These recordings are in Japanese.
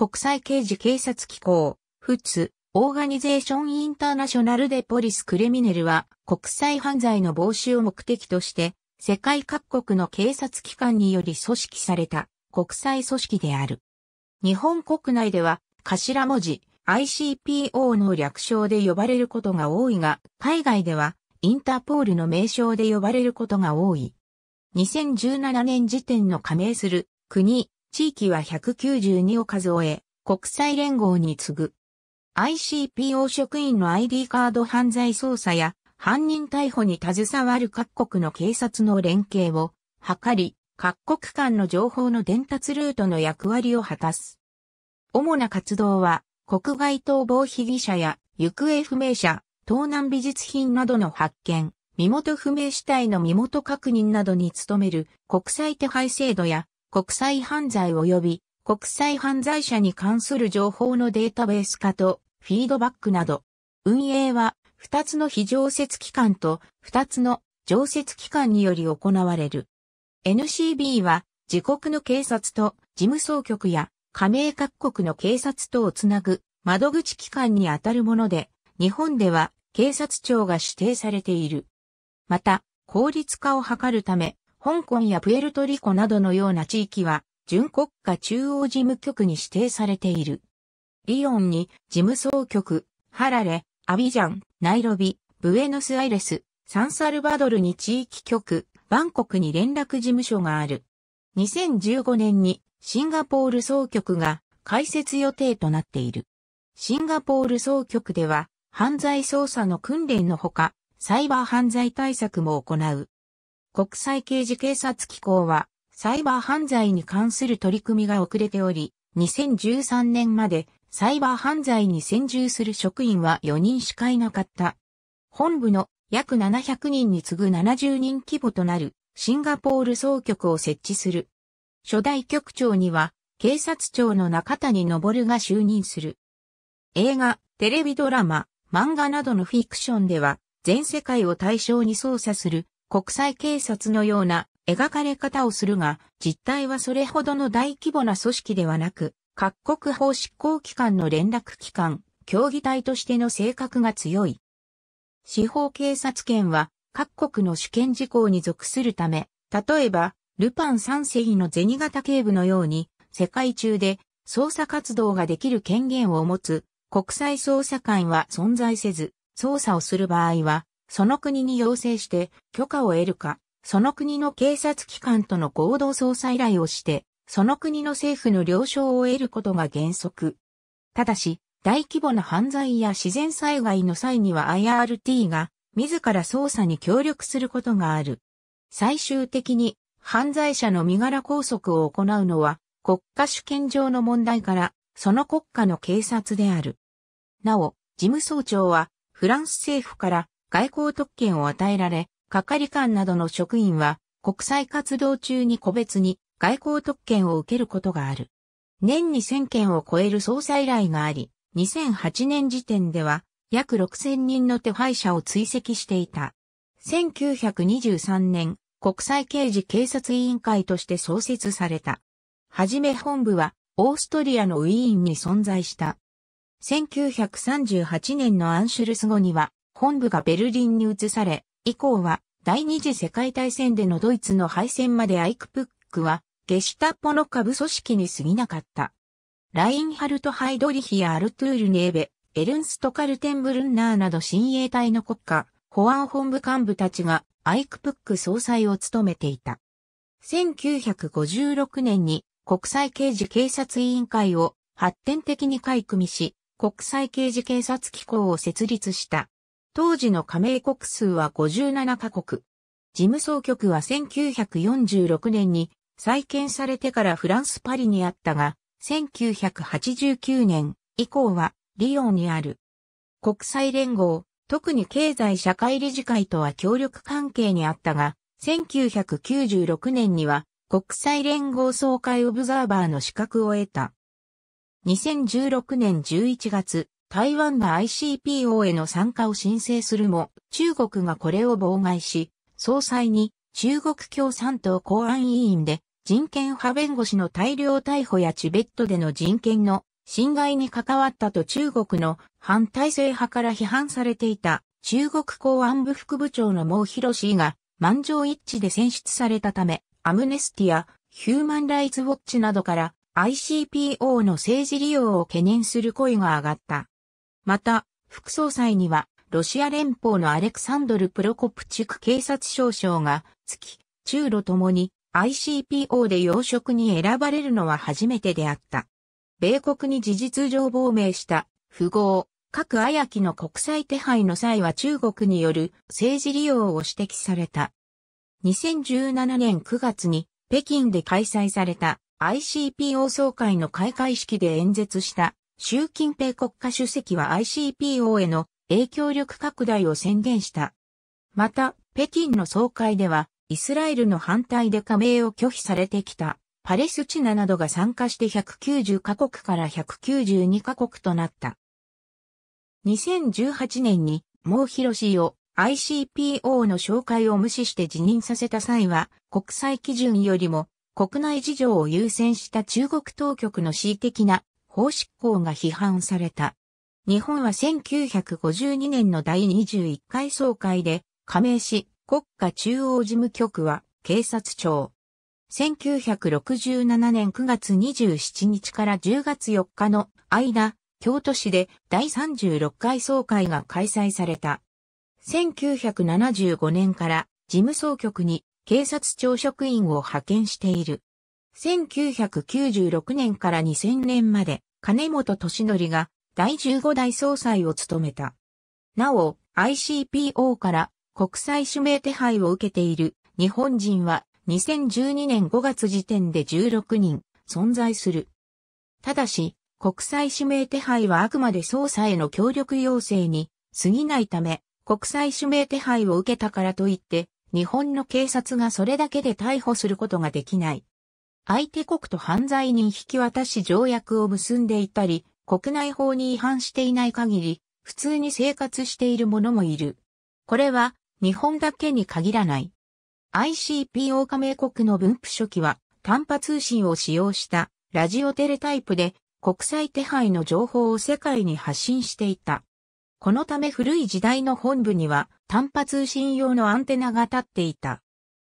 国際刑事警察機構、フツ、オーガニゼーションインターナショナルデポリスクレミネルは国際犯罪の防止を目的として世界各国の警察機関により組織された国際組織である。日本国内では頭文字 ICPO の略称で呼ばれることが多いが、海外ではインターポールの名称で呼ばれることが多い。2017年時点の加盟する国、地域は192を数え、国際連合に次ぐ。ICPO 職員の ID カード犯罪捜査や犯人逮捕に携わる各国の警察の連携を図り、各国間の情報の伝達ルートの役割を果たす。主な活動は、国外逃亡被疑者や行方不明者、盗難美術品などの発見、身元不明死体の身元確認などに努める国際手配制度や国際犯罪及び国際犯罪者に関する情報のデータベース化とフィードバックなど、運営は2つの非常設機関と2つの常設機関により行われる。NCB は自国の警察と事務総局や加盟各国の警察とをつなぐ窓口機関にあたるもので、日本では警察庁が指定されている。また、効率化を図るため、香港やプエルトリコなどのような地域は、準国家中央事務局に指定されている。リヨンに事務総局、ハラレ、アビジャン、ナイロビ、ブエノスアイレス、サンサルバドルに地域局、バンコクに連絡事務所がある。2015年にシンガポール総局が開設予定となっている。シンガポール総局では犯罪捜査の訓練のほか、サイバー犯罪対策も行う。国際刑事警察機構は、サイバー犯罪に関する取り組みが遅れており、2013年までサイバー犯罪に専従する職員は4人しかいなかった。本部の約700人に次ぐ70人規模となるシンガポール総局を設置する。初代局長には警察庁の中谷昇が就任する。映画、テレビドラマ、漫画などのフィクションでは全世界を対象に捜査する国際警察のような描かれ方をするが、実態はそれほどの大規模な組織ではなく、各国法執行機関の連絡機関、協議体としての性格が強い。司法警察権は各国の主権事項に属するため、例えば、ルパン三世の銭形警部のように、世界中で捜査活動ができる権限を持つ国際捜査官は存在せず、捜査をする場合は、その国に要請して許可を得るか、その国の警察機関との合同捜査依頼をして、その国の政府の了承を得ることが原則。ただし、大規模な犯罪や自然災害の際には IRT が自ら捜査に協力することがある。最終的に犯罪者の身柄拘束を行うのは国家主権上の問題からその国家の警察である。なお、事務総長はフランス政府から外交特権を与えられ、係官などの職員は国際活動中に個別に外交特権を受けることがある。年に1000件を超える捜査依頼があり、2008年時点では約6000人の手配者を追跡していた。1923年、国際刑事警察委員会として創設された。はじめ本部はオーストリアのウィーンに存在した。1938年のアンシュルス後には本部がベルリンに移され、以降は第二次世界大戦でのドイツの敗戦までアイクプックはゲシュタッポの下部組織に過ぎなかった。ラインハルト・ハイドリヒやアルトゥール・ネーベ、エルンスト・カルテンブルンナーなど親衛隊の国家、保安本部幹部たちがアイクプック総裁を務めていた。1956年に国際刑事警察委員会を発展的に改組し、国際刑事警察機構を設立した。当時の加盟国数は57カ国。事務総局は1946年に再建されてからフランスパリにあったが、1989年以降はリオンにある。国際連合、特に経済社会理事会とは協力関係にあったが、1996年には国際連合総会オブザーバーの資格を得た。2016年11月、台湾が ICPO への参加を申請するも、中国がこれを妨害し、総裁に中国共産党公安委員で人権派弁護士の大量逮捕やチベットでの人権の侵害に関わったと中国の反体制派から批判されていた中国公安部副部長の毛広氏が満場一致で選出されたため、アムネスティやヒューマンライツウォッチなどから ICPO の政治利用を懸念する声が上がった。また、副総裁には、ロシア連邦のアレクサンドル・プロコプチク警察少将が、月、中露ともに ICPO で要職に選ばれるのは初めてであった。米国に事実上亡命した富豪、各綾木の国際手配の際は中国による政治利用を指摘された。2017年9月に北京で開催された ICPO 総会の開会式で演説した習近平国家主席は ICPO への影響力拡大を宣言した。また、北京の総会では、イスラエルの反対で加盟を拒否されてきた、パレスチナなどが参加して190カ国から192カ国となった。2018年に、モーヒロを ICPO の紹介を無視して辞任させた際は、国際基準よりも国内事情を優先した中国当局の恣意的な法執行が批判された。日本は1952年の第21回総会で加盟し、国家中央事務局は警察庁。1967年9月27日から10月4日の間、京都市で第36回総会が開催された。1975年から事務総局に警察庁職員を派遣している。1996年から2000年まで、金本敏則が第15代総裁を務めた。なお、ICPO から国際指名手配を受けている日本人は2012年5月時点で16人存在する。ただし、国際指名手配はあくまで捜査への協力要請に過ぎないため、国際指名手配を受けたからといって、日本の警察がそれだけで逮捕することができない。相手国と犯罪人引き渡し条約を結んでいたり、国内法に違反していない限り、普通に生活している者もいる。これは、日本だけに限らない。ICPO 加盟国の分布書記は、短波通信を使用したラジオテレタイプで国際手配の情報を世界に発信していた。このため古い時代の本部には短波通信用のアンテナが立っていた。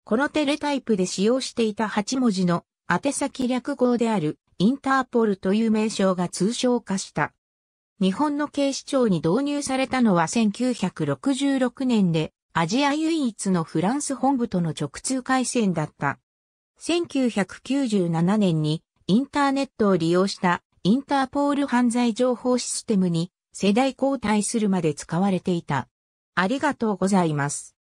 このテレタイプで使用していた8文字の宛先略号であるインターポールという名称が通称化した。日本の警視庁に導入されたのは1966年で、アジア唯一のフランス本部との直通回線だった。1997年にインターネットを利用したインターポール犯罪情報システムに世代交代するまで使われていた。ありがとうございます。